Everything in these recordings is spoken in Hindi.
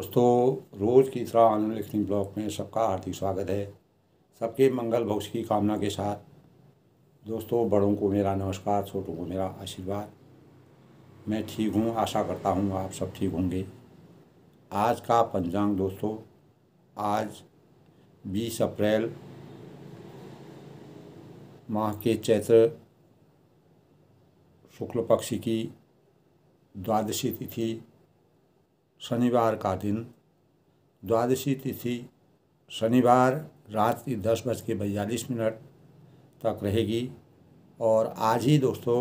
दोस्तों रोज़ की तरह आनंद लिखनी ब्लॉग में सबका हार्दिक स्वागत है सबके मंगल भक्ष की कामना के साथ दोस्तों बड़ों को मेरा नमस्कार छोटों को मेरा आशीर्वाद मैं ठीक हूँ आशा करता हूँ आप सब ठीक होंगे आज का पंचांग दोस्तों आज 20 अप्रैल माह के चैत्र शुक्ल पक्ष की द्वादशी तिथि शनिवार का दिन द्वादशी तिथि शनिवार रात की दस बज के बयालीस मिनट तक रहेगी और आज ही दोस्तों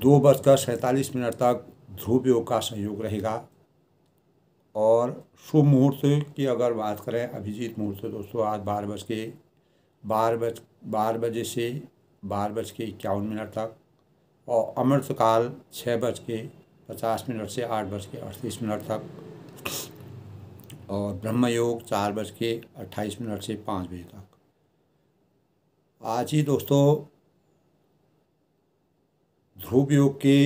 दो बजकर सैंतालीस मिनट तक ध्रुव योग का संयोग रहेगा और शुभ मुहूर्त की अगर बात करें अभिजीत मुहूर्त दोस्तों आज बारह बज के बारह बज बारह बजे से बारह बज के इक्यावन मिनट तक और अमृतकाल छः बज के पचास मिनट से आठ बज के अड़तीस मिनट तक और ब्रह्म योग चार बज के अट्ठाईस मिनट से पाँच बजे तक आज ही दोस्तों ध्रुव योग के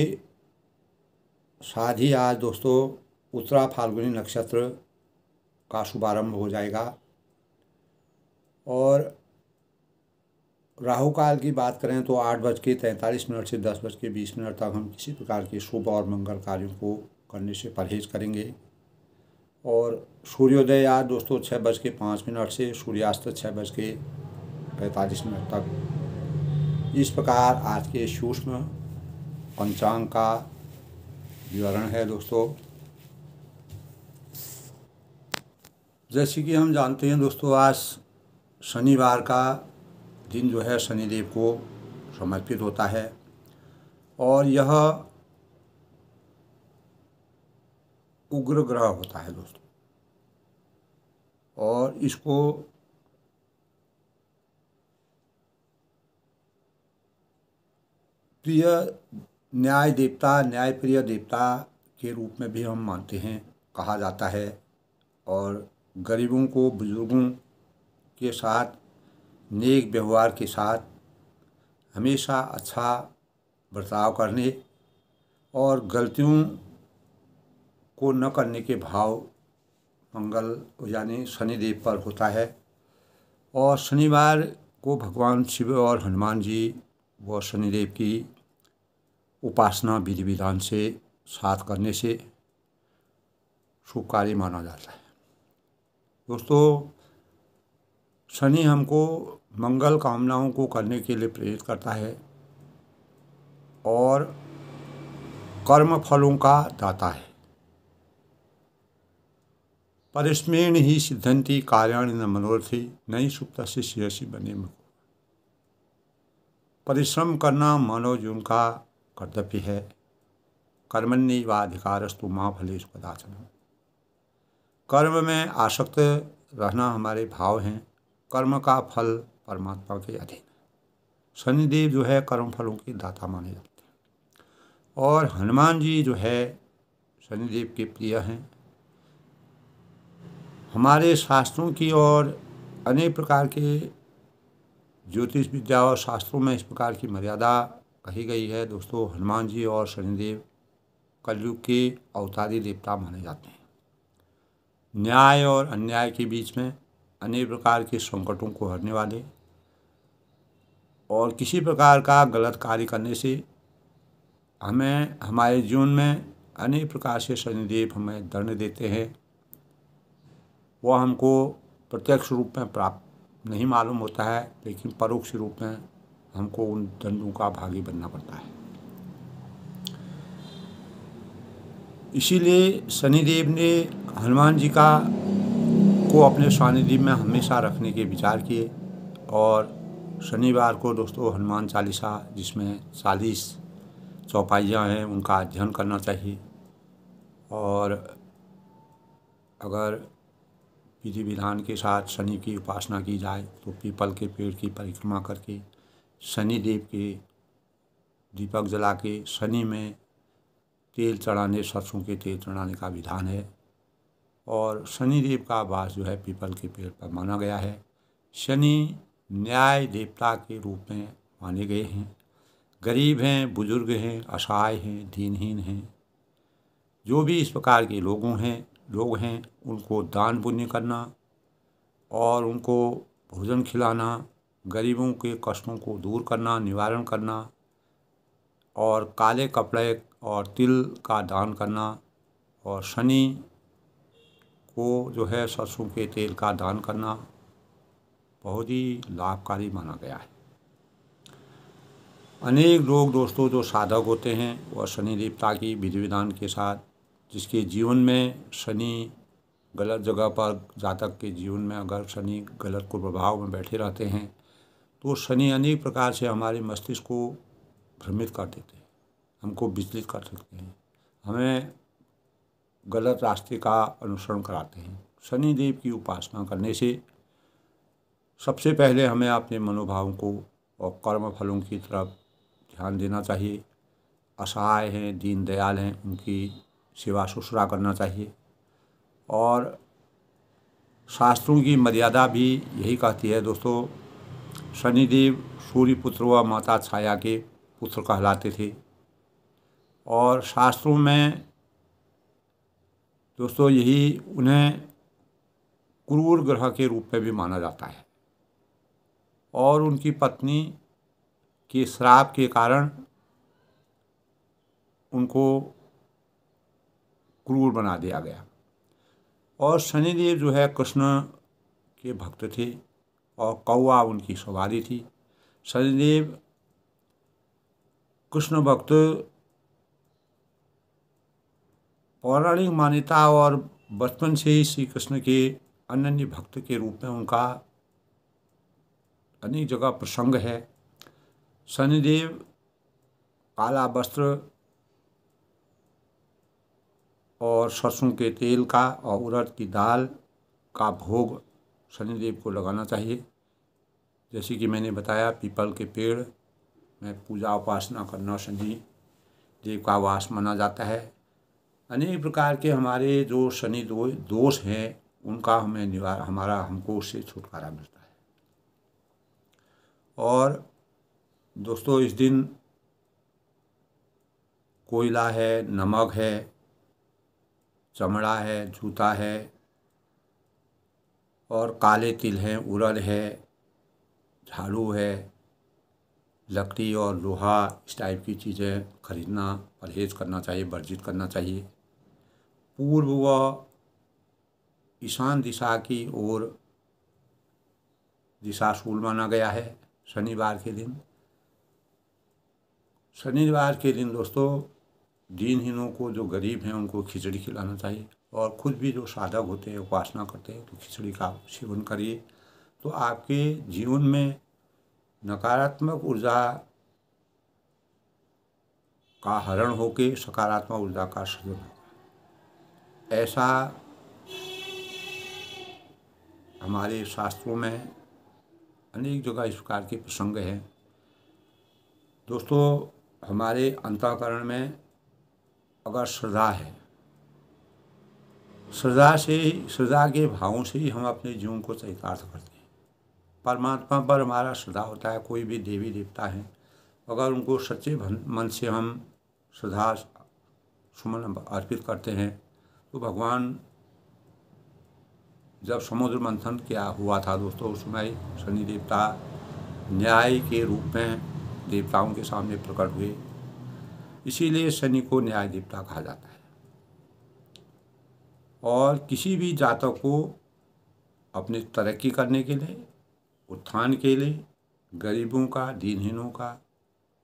साथ ही आज दोस्तों उत्तरा फाल्गुनी नक्षत्र का शुभारंभ हो जाएगा और राहु काल की बात करें तो आठ बज के तैंतालीस मिनट से दस बज के बीस मिनट तक हम किसी प्रकार के शुभ और मंगल कार्यों को करने से परहेज करेंगे और सूर्योदय या दोस्तों छः बज के पाँच मिनट से सूर्यास्त छः बज के पैंतालीस मिनट तक इस प्रकार आज के सूक्ष्म पंचांग का विवरण है दोस्तों जैसे कि हम जानते हैं दोस्तों आज शनिवार का दिन जो है शनिदेव को समर्पित होता है और यह उग्र ग्रह होता है दोस्तों और इसको प्रिय न्याय देवता न्यायप्रिय देवता के रूप में भी हम मानते हैं कहा जाता है और गरीबों को बुज़ुर्गों के साथ नेक व्यवहार के साथ हमेशा अच्छा बर्ताव करने और गलतियों को न करने के भाव मंगल यानी शनिदेव पर होता है और शनिवार को भगवान शिव और हनुमान जी व शनिदेव की उपासना विधि विधान से साथ करने से शुभ कार्य माना जाता है दोस्तों शनि हमको मंगल कामनाओं को करने के लिए प्रेरित करता है और कर्म फलों का दाता है परिस्मेण ही सिद्धंती कार्याण न मनोरथी नई सुप्त से शिशी बने मुख परिश्रम करना मानो जीवन का कर्तव्य है कर्मण्य व अधिकारस्तु माँ पदाचन कर्म में आसक्त रहना हमारे भाव हैं कर्म का फल परमात्मा के अधीन शनिदेव जो है कर्म फलों के दाता माने जाते हैं और हनुमान जी जो है शनिदेव के प्रिय हैं हमारे शास्त्रों की और अनेक प्रकार के ज्योतिष विद्या और शास्त्रों में इस प्रकार की मर्यादा कही गई है दोस्तों हनुमान जी और शनिदेव कलयुग के अवतारी देवता माने जाते हैं न्याय और अन्याय के बीच में अनेक प्रकार के संकटों को हरने वाले और किसी प्रकार का गलत कार्य करने से हमें हमारे जीवन में अनेक प्रकार से शनिदेव हमें दंड देते हैं वह हमको प्रत्यक्ष रूप में प्राप्त नहीं मालूम होता है लेकिन परोक्ष रूप में हमको उन दंडों का भागी बनना पड़ता है इसीलिए शनिदेव ने हनुमान जी का को अपने सानिधि में हमेशा रखने के विचार किए और शनिवार को दोस्तों हनुमान चालीसा जिसमें चालीस चौपाइयाँ हैं उनका अध्ययन करना चाहिए और अगर विधि विधान के साथ शनि की उपासना की जाए तो पीपल के पेड़ की परिक्रमा करके शनि देव के दीपक जला के शनि में तेल चढ़ाने सरसों के तेल चढ़ाने का विधान है और शनिदेव का वास जो है पीपल के पेड़ पर माना गया है शनि न्याय देवता के रूप में माने गए हैं गरीब हैं बुजुर्ग हैं असहाय हैं दीनहीन हैं जो भी इस प्रकार के लोगों हैं लोग हैं उनको दान पुण्य करना और उनको भोजन खिलाना गरीबों के कष्टों को दूर करना निवारण करना और काले कपड़े और तिल का दान करना और शनि को जो है सरसों के तेल का दान करना बहुत ही लाभकारी माना गया है अनेक लोग दोस्तों जो साधक होते हैं वह शनि देवता की विधि विधान के साथ जिसके जीवन में शनि गलत जगह पर जातक के जीवन में अगर शनि गलत को प्रभाव में बैठे रहते हैं तो शनि अनेक प्रकार से हमारे मस्तिष्क को भ्रमित कर देते हैं हमको विचलित कर सकते हैं हमें गलत रास्ते का अनुसरण कराते हैं शनिदेव की उपासना करने से सबसे पहले हमें अपने मनोभावों को और कर्म फलों की तरफ ध्यान देना चाहिए असहाय हैं दीन दयाल हैं उनकी सेवा शुश्रा करना चाहिए और शास्त्रों की मर्यादा भी यही कहती है दोस्तों शनिदेव सूर्य पुत्र व माता छाया के पुत्र कहलाते थे और शास्त्रों में दोस्तों यही उन्हें क्रूर ग्रह के रूप में भी माना जाता है और उनकी पत्नी के श्राप के कारण उनको क्रूर बना दिया गया और शनिदेव जो है कृष्ण के भक्त थे और कौआ उनकी सवारी थी शनिदेव कृष्ण भक्त पौराणिक मान्यता और बचपन से ही श्री कृष्ण के अनन्य भक्त के रूप में उनका अनेक जगह प्रसंग है शनिदेव काला वस्त्र और सरसों के तेल का और उड़द की दाल का भोग शनिदेव को लगाना चाहिए जैसे कि मैंने बताया पीपल के पेड़ में पूजा उपासना करना शनि देव का वास माना जाता है अनेक प्रकार के हमारे जो शनि दो, दोष हैं उनका हमें निवार हमारा हमको उससे छुटकारा मिलता है और दोस्तों इस दिन कोयला है नमक है चमड़ा है जूता है और काले तिल हैं उड़द है झाड़ू है लकड़ी और लोहा इस टाइप की चीज़ें खरीदना परहेज़ करना चाहिए वर्जित करना चाहिए पूर्व व ईशान दिशा की ओर दिशा शूल माना गया है शनिवार के दिन शनिवार के दिन दोस्तों दिनहीनों को जो गरीब हैं उनको खिचड़ी खिलाना चाहिए और खुद भी जो साधक होते हैं उपासना करते हैं तो खिचड़ी का सेवन करिए तो आपके जीवन में नकारात्मक ऊर्जा का हरण होके सकारात्मक ऊर्जा का सृजन हो ऐसा हमारे शास्त्रों में अनेक जगह इस प्रकार के प्रसंग हैं दोस्तों हमारे अंतःकरण में अगर श्रद्धा है श्रद्धा से ही श्रद्धा के भावों से ही हम अपने जीवन को चरितार्थ करते हैं परमात्मा पर हमारा श्रद्धा होता है कोई भी देवी देवता है अगर उनको सच्चे मन से हम श्रद्धा सुमन अर्पित करते हैं तो भगवान जब समुद्र मंथन क्या हुआ था दोस्तों उसमें शनि देवता न्याय के रूप में देवताओं के सामने प्रकट हुए इसीलिए शनि को न्याय देवता कहा जाता है और किसी भी जातक को अपनी तरक्की करने के लिए उत्थान के लिए गरीबों का दीनहीनों का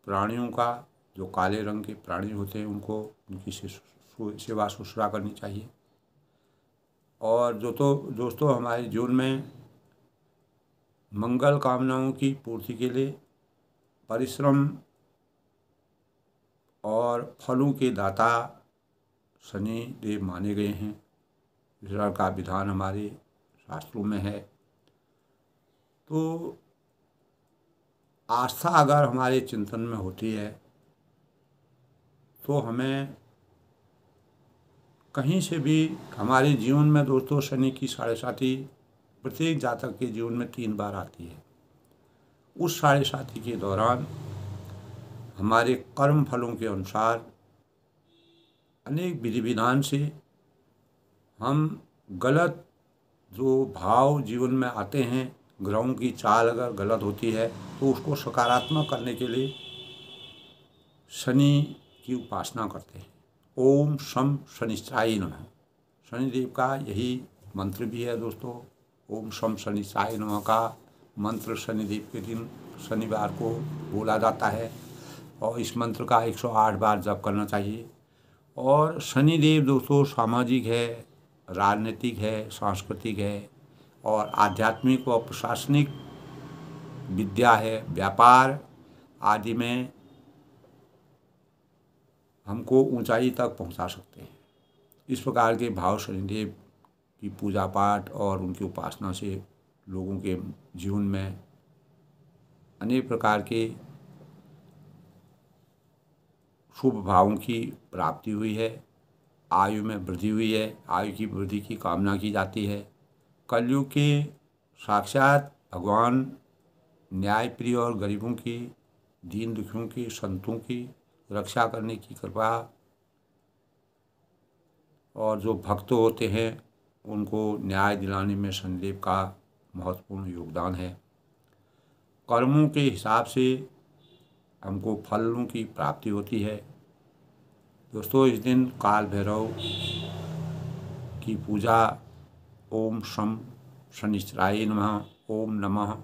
प्राणियों का जो काले रंग के प्राणी होते हैं उनको उनकी शिष्य उसको सेवा शुश्रा करनी चाहिए और जो तो दोस्तों हमारे जीवन में मंगल कामनाओं की पूर्ति के लिए परिश्रम और फलों के दाता शनि देव माने गए हैं ईश्वर का विधान हमारे शास्त्रों में है तो आस्था अगर हमारे चिंतन में होती है तो हमें कहीं से भी हमारे जीवन में दोस्तों शनि की साढ़े साथी प्रत्येक जातक के जीवन में तीन बार आती है उस साढ़े साथी के दौरान हमारे कर्म फलों के अनुसार अनेक विधि विधान से हम गलत जो भाव जीवन में आते हैं ग्रहों की चाल अगर गलत होती है तो उसको सकारात्मक करने के लिए शनि की उपासना करते हैं ओम शम शनिश्चाय नम शनिदेव का यही मंत्र भी है दोस्तों ओम शम शनिश्चाय नम का मंत्र शनिदेव के दिन शनिवार को बोला जाता है और इस मंत्र का 108 बार जप करना चाहिए और शनिदेव दोस्तों सामाजिक है राजनीतिक है सांस्कृतिक है और आध्यात्मिक व प्रशासनिक विद्या है व्यापार आदि में हमको ऊंचाई तक पहुंचा सकते हैं इस प्रकार के भाव शनिदेव की पूजा पाठ और उनकी उपासना से लोगों के जीवन में अनेक प्रकार के शुभ भावों की प्राप्ति हुई है आयु में वृद्धि हुई है आयु की वृद्धि की कामना की जाती है कलयुग के साक्षात भगवान न्यायप्रिय और गरीबों की दीन दुखियों की संतों की रक्षा करने की कृपा और जो भक्त होते हैं उनको न्याय दिलाने में संदीप का महत्वपूर्ण योगदान है कर्मों के हिसाब से हमको फलों की प्राप्ति होती है दोस्तों इस दिन काल भैरव की पूजा ओम शम शनिश्चराय नमः ओम नमः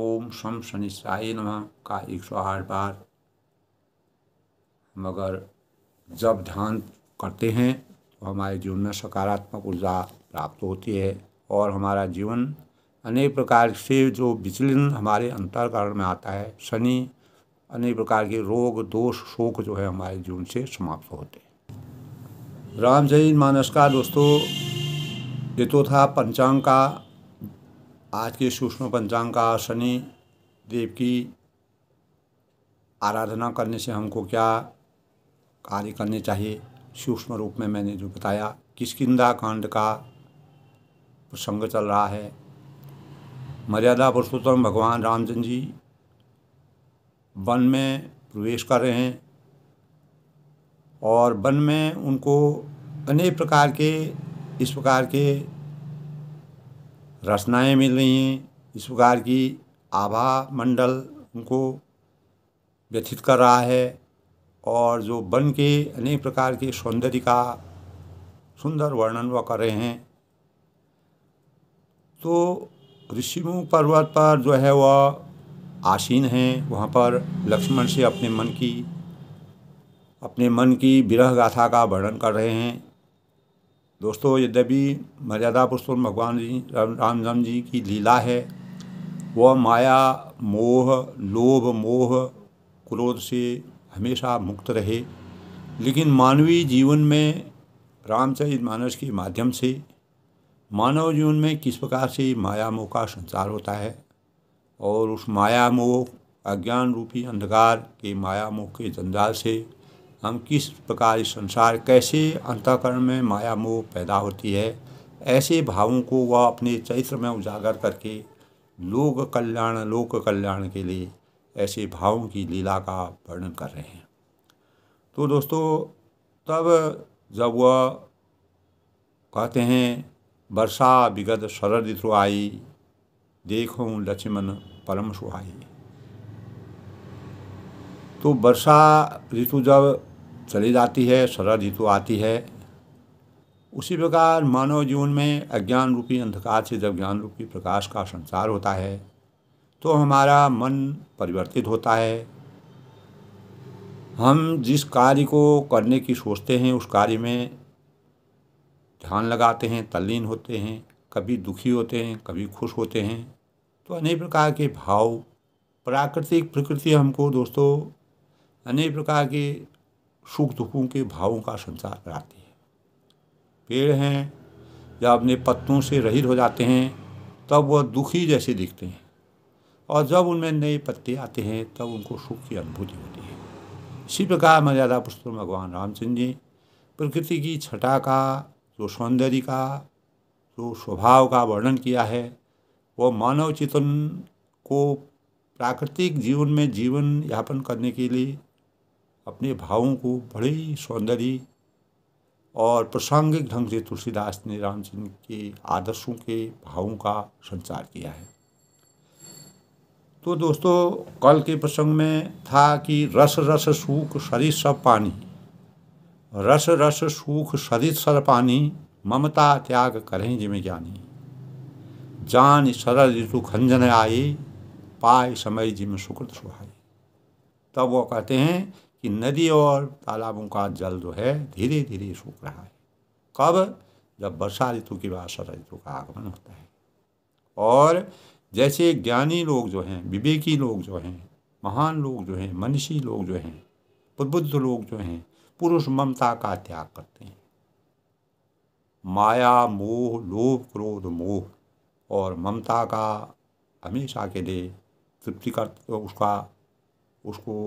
ओम शम शनिश्चराय नमः का एक सौ आठ बार मगर जब ध्यान करते हैं तो हमारे जीवन में सकारात्मक ऊर्जा प्राप्त होती है और हमारा जीवन अनेक प्रकार से जो विचलन हमारे अंतरकरण में आता है शनि अनेक प्रकार के रोग दोष शोक जो है हमारे जीवन से समाप्त होते हैं रामचरित मानस का दोस्तों ये तो था पंचांग का आज के सूक्ष्म पंचांग का शनि देव की आराधना करने से हमको क्या कार्य करने चाहिए सूक्ष्म रूप में मैंने जो बताया किसकिदा कांड का प्रसंग चल रहा है मर्यादा पुरुषोत्तम भगवान रामचंद्र जी वन में प्रवेश कर रहे हैं और वन में उनको अनेक प्रकार के इस प्रकार के रचनाएँ मिल रही हैं इस प्रकार की आभा मंडल उनको व्यथित कर रहा है और जो वन के अनेक प्रकार के सौंदर्य का सुंदर वर्णन वह कर रहे हैं तो ऋषिमुख पर्वत पर जो है वह आसीन हैं वहाँ पर लक्ष्मण से अपने मन की अपने मन की विरह गाथा का वर्णन कर रहे हैं दोस्तों यद्यपि मर्यादा पुरुषोत्तम भगवान जी राम राम जी की लीला है वह माया मोह लोभ मोह क्रोध से हमेशा मुक्त रहे लेकिन मानवीय जीवन में रामचरित मानस के माध्यम से मानव जीवन में किस प्रकार से माया मोह का संचार होता है और उस माया मोह अज्ञान रूपी अंधकार के माया मोह के जंजाल से हम किस प्रकार इस संसार कैसे अंतकरण में माया मोह पैदा होती है ऐसे भावों को वह अपने चरित्र में उजागर करके लोक कल्याण लोक कल्याण के लिए ऐसे भावों की लीला का वर्णन कर रहे हैं तो दोस्तों तब जब वह कहते हैं वर्षा विगत शरद ऋतु आई देखो लक्ष्मण परम सुहाई तो वर्षा ऋतु जब चली जाती है शरद ऋतु आती है उसी प्रकार मानव जीवन में अज्ञान रूपी अंधकार से जब ज्ञान रूपी प्रकाश का संचार होता है तो हमारा मन परिवर्तित होता है हम जिस कार्य को करने की सोचते हैं उस कार्य में ध्यान लगाते हैं तल्लीन होते हैं कभी दुखी होते हैं कभी खुश होते हैं तो अनेक प्रकार के भाव प्राकृतिक प्रकृति हमको दोस्तों अनेक प्रकार के सुख दुखों के भावों का संचार कराती है पेड़ हैं जब अपने पत्तों से रहित हो जाते हैं तब वह दुखी जैसे दिखते हैं और जब उनमें नए पत्ते आते हैं तब उनको सुख की अनुभूति होती है इसी प्रकार मर्यादा पुस्तक भगवान रामचंद्र जी प्रकृति की छटा का जो सौंदर्य का जो स्वभाव का वर्णन किया है वो मानव चेतन को प्राकृतिक जीवन में जीवन यापन करने के लिए अपने भावों को बड़े सौंदर्य और प्रासंगिक ढंग से तुलसीदास ने रामचंद्र के आदर्शों के भावों का संचार किया है तो दोस्तों कल के प्रसंग में था कि रस रस सूख शरीर सब पानी रस रस सूख शरीर सर पानी ममता त्याग करें जिमे ज्ञानी जान सरल ऋतु खंजन आए पाए समय जिम सुकृत सुहाई तब वो कहते हैं कि नदी और तालाबों का जल जो है धीरे धीरे सूख रहा है कब जब वर्षा ऋतु के बाद शरद ऋतु का आगमन होता है और जैसे ज्ञानी लोग जो हैं विवेकी लोग जो हैं महान लोग जो हैं मनीषी लोग जो हैं प्रबुद्ध लोग जो हैं पुरुष ममता का त्याग करते हैं माया मोह लोभ क्रोध मोह और ममता का हमेशा के लिए तृप्ति कर उसका उसको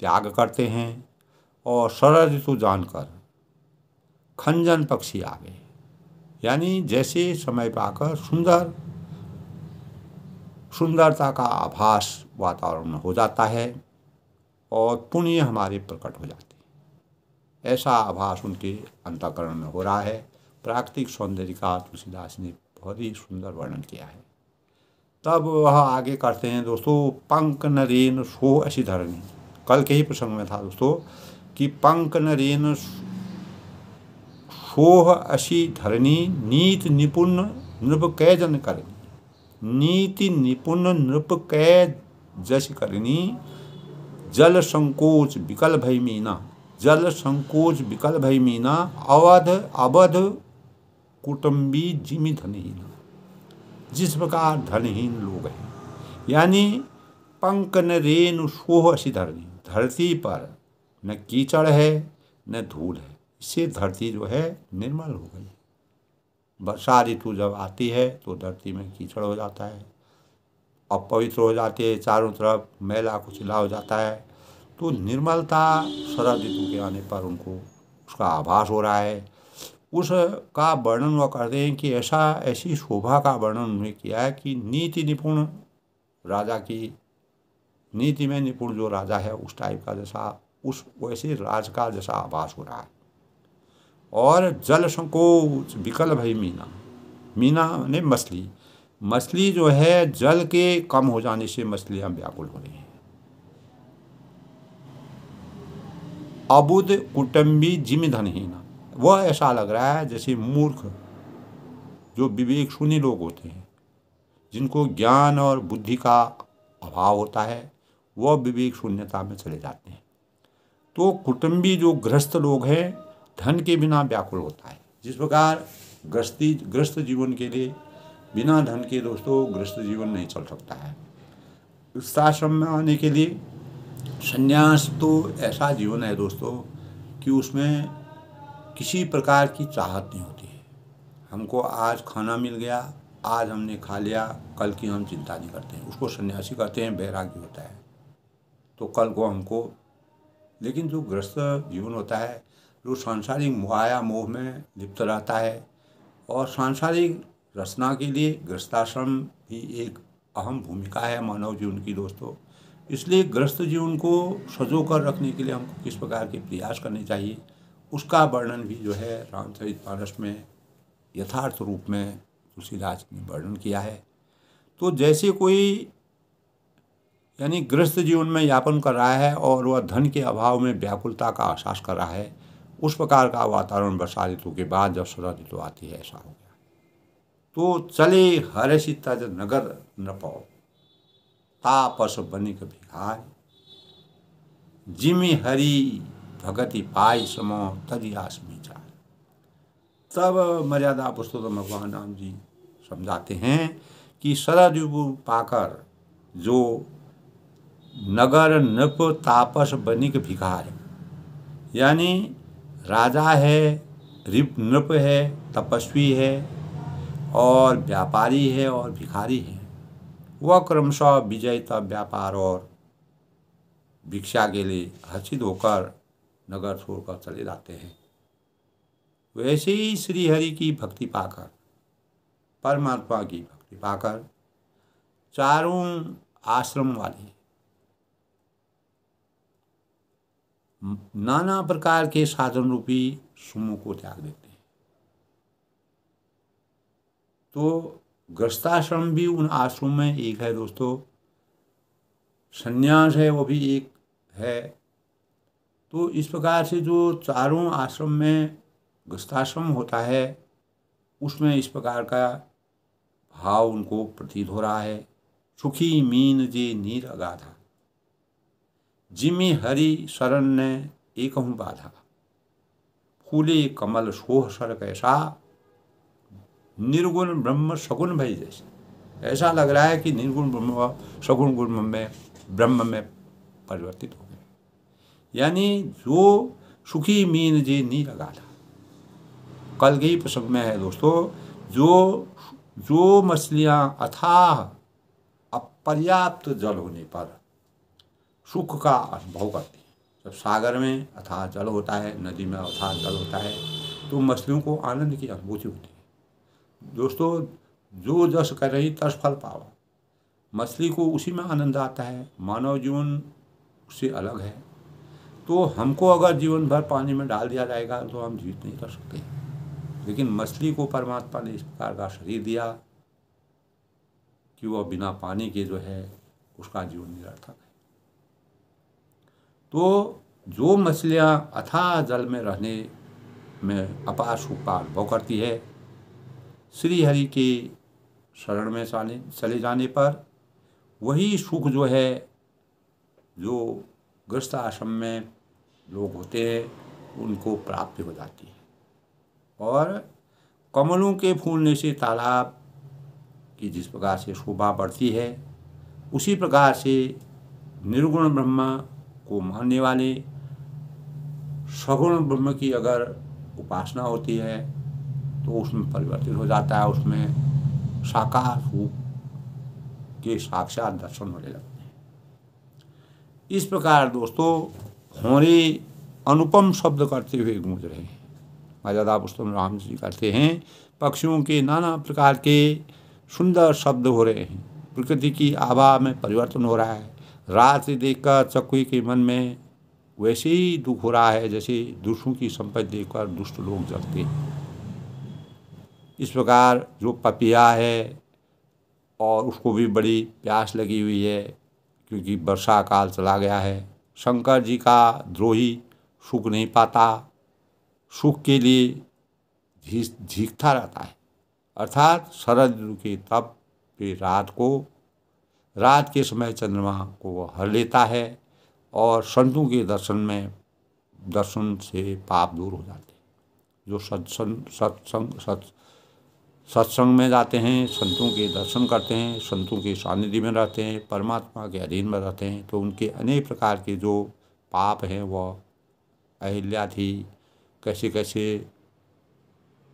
त्याग करते हैं और शरद ऋतु जानकर खंजन पक्षी आ गए यानी जैसे समय पाकर सुंदर सुंदरता का आभास वातावरण में हो जाता है और पुण्य हमारे प्रकट हो जाते हैं ऐसा आभास उनके अंतकरण में हो रहा है प्राकृतिक सौंदर्य का तुलसीदास ने बहुत ही सुंदर वर्णन किया है तब वह आगे करते हैं दोस्तों पंक नरेन सो ऐसी धरणी कल के ही प्रसंग में था दोस्तों कि पंक नरेन सोह अशी धरणी नीत निपुण नृप कैजन करनी नीति निपुण नृप कै जस करनी जल संकोच विकल भय मीना जल संकोच विकल भय मीना अवध अवध कुटुम्बी जिमी धनहीन जिस प्रकार धनहीन लोग हैं यानी पंकन रेणु सोह असी धरणी धरती पर न कीचड़ है न धूल है इससे धरती जो है निर्मल हो गई वर्षा ऋतु तो जब आती है तो धरती में कीचड़ हो जाता है अपवित्र हो जाती है चारों तरफ मैला कुचिला हो जाता है तो निर्मलता शरद ऋतु के आने पर उनको उसका आभास हो रहा है उसका वर्णन वह करते हैं कि ऐसा ऐसी शोभा का वर्णन उन्होंने किया है कि नीति निपुण राजा की नीति में निपुण जो राजा है उस टाइप का जैसा उस वैसे राज का जैसा आभास हो रहा है और जल संकोच विकल भई मीना मीना ने मछली मछली जो है जल के कम हो जाने से मछलियां व्याकुल हो रही हैं अबुद कुटुम्बी जिमिधनहीना वह ऐसा लग रहा है जैसे मूर्ख जो विवेक शून्य लोग होते हैं जिनको ज्ञान और बुद्धि का अभाव होता है वह विवेक शून्यता में चले जाते हैं तो कुटुम्बी जो गृहस्थ लोग हैं धन के बिना व्याकुल होता है जिस प्रकार ग्रस्ती ग्रस्त जीवन के लिए बिना धन के दोस्तों ग्रस्त जीवन नहीं चल सकता है आश्रम में आने के लिए संन्यास तो ऐसा जीवन है दोस्तों कि उसमें किसी प्रकार की चाहत नहीं होती है हमको आज खाना मिल गया आज हमने खा लिया कल की हम चिंता नहीं करते हैं उसको सन्यासी कहते हैं बैराग्य होता है तो कल को हमको लेकिन जो ग्रस्त जीवन होता है जो सांसारिक माया मोह में लिप्त रहता है और सांसारिक रचना के लिए ग्रस्ताश्रम भी एक अहम भूमिका है मानव जीवन की दोस्तों इसलिए ग्रस्त जीवन को सजो कर रखने के लिए हमको किस प्रकार के प्रयास करने चाहिए उसका वर्णन भी जो है रामचरित मानस में यथार्थ रूप में तुलसीदास ने वर्णन किया है तो जैसे कोई यानी ग्रस्त जीवन में यापन कर रहा है और वह धन के अभाव में व्याकुलता का एहसास कर रहा है उस प्रकार का वातावरण वर्षा ऋतु के बाद जब शरद ऋतु आती है ऐसा हो गया तो चले हरे सीता जब नगर न पाओ तापस बनिक भिखार जिमी हरी भगति पाई समो तरी आसमी जा तब मर्यादा पुरुषोत्तम तो भगवान राम जी समझाते हैं कि शरद पाकर जो नगर नप तापस बनिक भिखार यानी राजा है नृप है तपस्वी है और व्यापारी है और भिखारी है वह क्रमशः विजय तब व्यापार और भिक्षा के लिए हर्षित होकर नगर छोड़कर चले जाते हैं वैसे ही श्रीहरि की भक्ति पाकर परमात्मा की भक्ति पाकर चारों आश्रम वाले नाना प्रकार के साधन रूपी सुमो को त्याग देते हैं तो ग्रस्ताश्रम भी उन आश्रम में एक है दोस्तों संन्यास है वो भी एक है तो इस प्रकार से जो चारों आश्रम में ग्रस्ताश्रम होता है उसमें इस प्रकार का भाव उनको प्रतीत हो रहा है सुखी मीन जे नीर अगाधा जिमी हरि शरण ने एक हूँ बाधा फूले कमल सोह सर कैसा निर्गुण ब्रह्म सगुण भई जैसे ऐसा लग रहा है कि निर्गुण ब्रह्म सगुण गुण में ब्रह्म में परिवर्तित हो गए यानी जो सुखी मीन जी नहीं लगा था कल के ही प्रसंग में है दोस्तों जो जो मछलियाँ अथाह अपर्याप्त जल होने पर सुख का अनुभव करती है जब सागर में अथाह जल होता है नदी में अथाह जल होता है तो मछलियों को आनंद की अनुभूति होती है दोस्तों जो जस कर रही तस फल पावा मछली को उसी में आनंद आता है मानव जीवन उससे अलग है तो हमको अगर जीवन भर पानी में डाल दिया जाएगा तो हम जीवित नहीं कर सकते लेकिन मछली को परमात्मा ने इस प्रकार का शरीर दिया कि वह बिना पानी के जो है उसका जीवन निरर्थक है तो जो मछलियाँ अथाह जल में रहने में अपार सुख का अनुभव करती है श्री हरि के शरण में जाने चले जाने पर वही सुख जो है जो गृहस्थ आश्रम में लोग होते हैं उनको प्राप्त हो जाती है और कमलों के फूलने से तालाब की जिस प्रकार से शोभा बढ़ती है उसी प्रकार से निर्गुण ब्रह्मा को मानने वाले सगुण ब्रह्म की अगर उपासना होती है तो उसमें परिवर्तित हो जाता है उसमें साकार रूप के साक्षात दर्शन होने लगते हैं इस प्रकार दोस्तों होने अनुपम शब्द करते हुए गूंज रहे हैं मर्यादा पुस्तम राम जी करते हैं पक्षियों के नाना प्रकार के सुंदर शब्द हो रहे हैं प्रकृति की आभा में परिवर्तन हो रहा है रात देखकर चकुई के मन में वैसे ही दुख हो रहा है जैसे दुष्टों की संपत्ति देखकर दुष्ट लोग जलते हैं इस प्रकार जो पपिया है और उसको भी बड़ी प्यास लगी हुई है क्योंकि वर्षा काल चला गया है शंकर जी का द्रोही सुख नहीं पाता सुख के लिए झीकता रहता है अर्थात शरद के तप पे रात को रात के समय चंद्रमा को वह हर लेता है और संतों के दर्शन में दर्शन से पाप दूर हो जाते हैं जो सत्संग सत्संग सत सत्संग में जाते हैं संतों के दर्शन करते हैं संतों के सानिध्य में रहते हैं परमात्मा के अधीन में रहते हैं तो उनके अनेक प्रकार के जो पाप हैं वह अहिल्या थी कैसे कैसे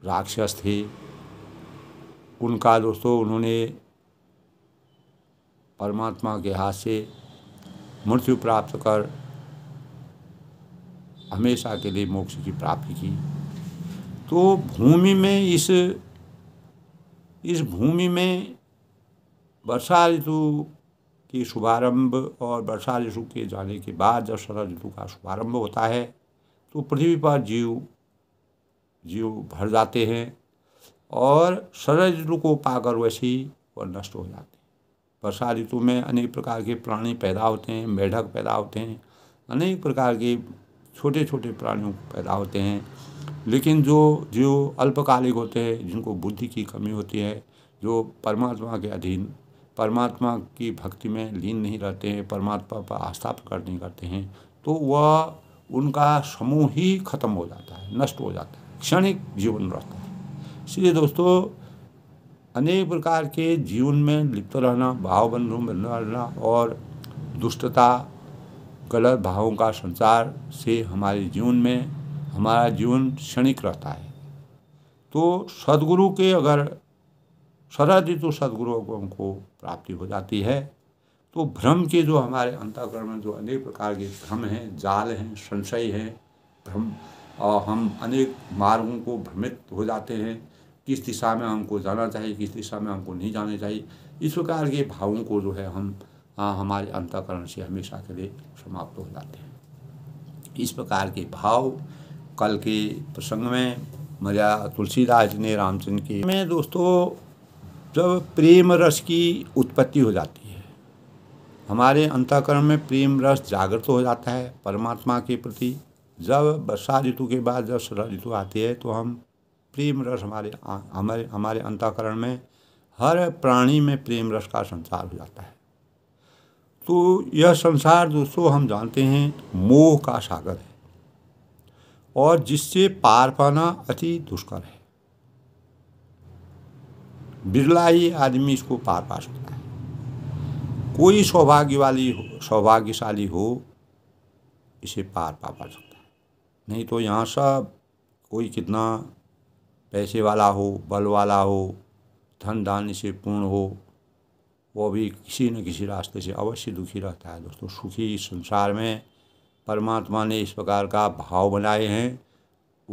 राक्षस थे उनका दोस्तों उन्होंने परमात्मा के हाथ से मृत्यु प्राप्त कर हमेशा के लिए मोक्ष की प्राप्ति की तो भूमि में इस इस भूमि में वर्षा ऋतु के शुभारंभ और वर्षा ऋतु के जाने के बाद जब शरद ऋतु का शुभारंभ होता है तो पृथ्वी पर जीव जीव भर जाते हैं और शरद ऋतु को पाकर वैसे ही वह नष्ट हो जाते वर्षा ऋतु में अनेक प्रकार के प्राणी पैदा होते हैं मेढक पैदा होते हैं अनेक प्रकार के छोटे छोटे प्राणियों पैदा होते हैं लेकिन जो जो अल्पकालिक होते हैं जिनको बुद्धि की कमी होती है जो परमात्मा के अधीन परमात्मा की भक्ति में लीन नहीं रहते हैं परमात्मा पर आस्था प्रकट नहीं करते हैं तो वह उनका समूह ही खत्म हो जाता है नष्ट हो जाता है क्षणिक जीवन रहता है इसलिए दोस्तों अनेक प्रकार के जीवन में लिप्त रहना भाव बन रहना और दुष्टता गलत भावों का संसार से हमारे जीवन में हमारा जीवन क्षणिक रहता है तो सदगुरु के अगर सदादित तो सदगुरु को हमको प्राप्ति हो जाती है तो भ्रम के जो हमारे अंतकरण में जो अनेक प्रकार के भ्रम हैं जाल हैं संशय हैं भ्रम और हम अनेक मार्गों को भ्रमित हो जाते हैं किस दिशा में हमको जाना चाहिए किस दिशा में हमको नहीं जाना चाहिए इस प्रकार के भावों को जो है हम आ, हमारे अंतकरण से हमेशा के लिए समाप्त हो जाते हैं इस प्रकार के भाव कल के प्रसंग में मजा तुलसीदास ने रामचंद्र के में दोस्तों जब प्रेम रस की उत्पत्ति हो जाती है हमारे अंतकरण में प्रेम रस जागृत हो जाता है परमात्मा के प्रति जब वर्षा ऋतु के बाद जब शरद ऋतु आती है तो हम प्रेम रस हमारे हमारे हमारे अंतःकरण में हर प्राणी में प्रेम रस का संसार हो जाता है तो यह संसार दोस्तों हम जानते हैं मोह का सागर है और जिससे पार पाना अति दुष्कर है बिरला ही आदमी इसको पार पा सकता है कोई सौभाग्य वाली हो सौभाग्यशाली हो इसे पार पा पा सकता है नहीं तो यहाँ सब कोई कितना पैसे वाला हो बल वाला हो धन धान्य से पूर्ण हो वो भी किसी न किसी रास्ते से अवश्य दुखी रहता है दोस्तों सुखी संसार में परमात्मा ने इस प्रकार का भाव बनाए हैं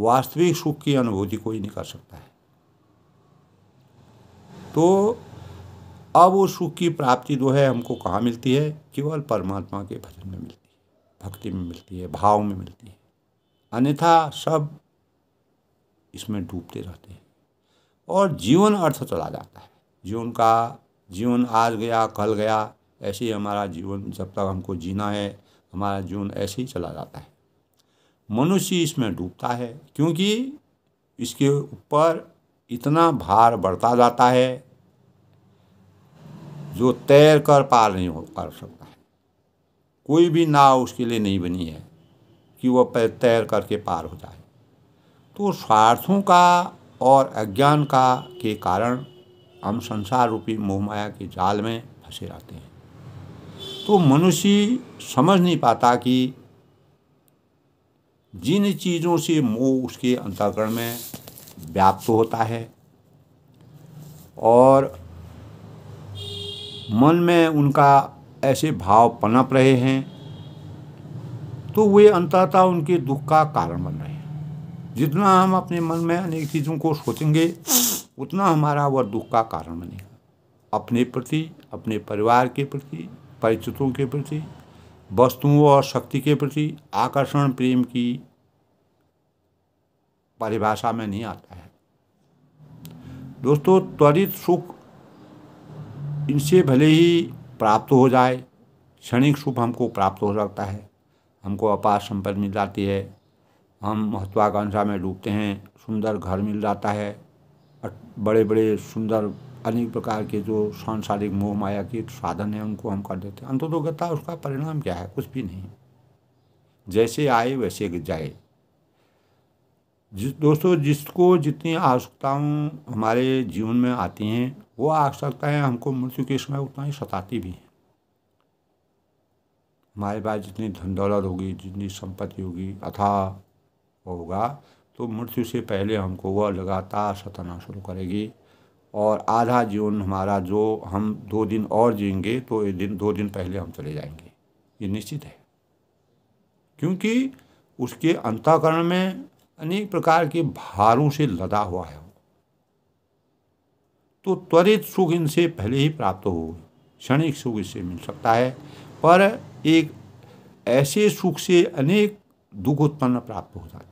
वास्तविक सुख की अनुभूति कोई नहीं कर सकता है तो अब वो सुख की प्राप्ति जो है हमको कहाँ मिलती है केवल परमात्मा के भजन में मिलती है भक्ति में मिलती है भाव में मिलती है अन्यथा सब इसमें डूबते रहते हैं और जीवन अर्थ चला जाता है जीवन का जीवन आज गया कल गया ऐसे ही हमारा जीवन जब तक हमको जीना है हमारा जीवन ऐसे ही चला जाता है मनुष्य इसमें डूबता है क्योंकि इसके ऊपर इतना भार बढ़ता जाता है जो तैर कर पार नहीं हो कर सकता है कोई भी नाव उसके लिए नहीं बनी है कि वह तैर करके पार हो जाए तो स्वार्थों का और अज्ञान का के कारण हम संसार रूपी मोहमाया के जाल में फंसे रहते हैं तो मनुष्य समझ नहीं पाता कि जिन चीज़ों से मोह उसके अंतकरण में व्याप्त होता है और मन में उनका ऐसे भाव पनप रहे हैं तो वे अंततः उनके दुख का कारण बन रहे हैं जितना हम अपने मन में अनेक चीज़ों को सोचेंगे उतना हमारा वह दुख का कारण बनेगा अपने प्रति अपने परिवार के प्रति परिचितों के प्रति वस्तुओं और शक्ति के प्रति आकर्षण प्रेम की परिभाषा में नहीं आता है दोस्तों त्वरित सुख इनसे भले ही प्राप्त हो जाए क्षणिक सुख हमको प्राप्त हो सकता है हमको अपार संपत्ति मिल जाती है हम महत्वाकांक्षा में डूबते हैं सुंदर घर मिल जाता है बड़े बड़े सुंदर अनेक प्रकार के जो सांसारिक मोह माया के साधन हैं उनको हम कर देते हैं अंतोदोगता उसका परिणाम क्या है कुछ भी नहीं जैसे आए वैसे जाए जिस दोस्तों जिसको जितनी आवश्यकताओं हमारे जीवन में आती हैं वो आवश्यकताएँ हमको मृत्यु के समय उतना ही सताती भी हैं हमारे पास जितनी धन दौलत होगी जितनी संपत्ति होगी अथा होगा तो मृत्यु से पहले हमको वह लगातार सताना शुरू करेगी और आधा जीवन हमारा जो हम दो दिन और जिएंगे तो एक दिन दो दिन पहले हम चले जाएंगे ये निश्चित है क्योंकि उसके अंतःकरण में अनेक प्रकार के भारों से लदा हुआ है तो त्वरित सुख इनसे पहले ही प्राप्त हो क्षणिक सुख इससे मिल सकता है पर एक ऐसे सुख से अनेक दुख उत्पन्न प्राप्त हो जाते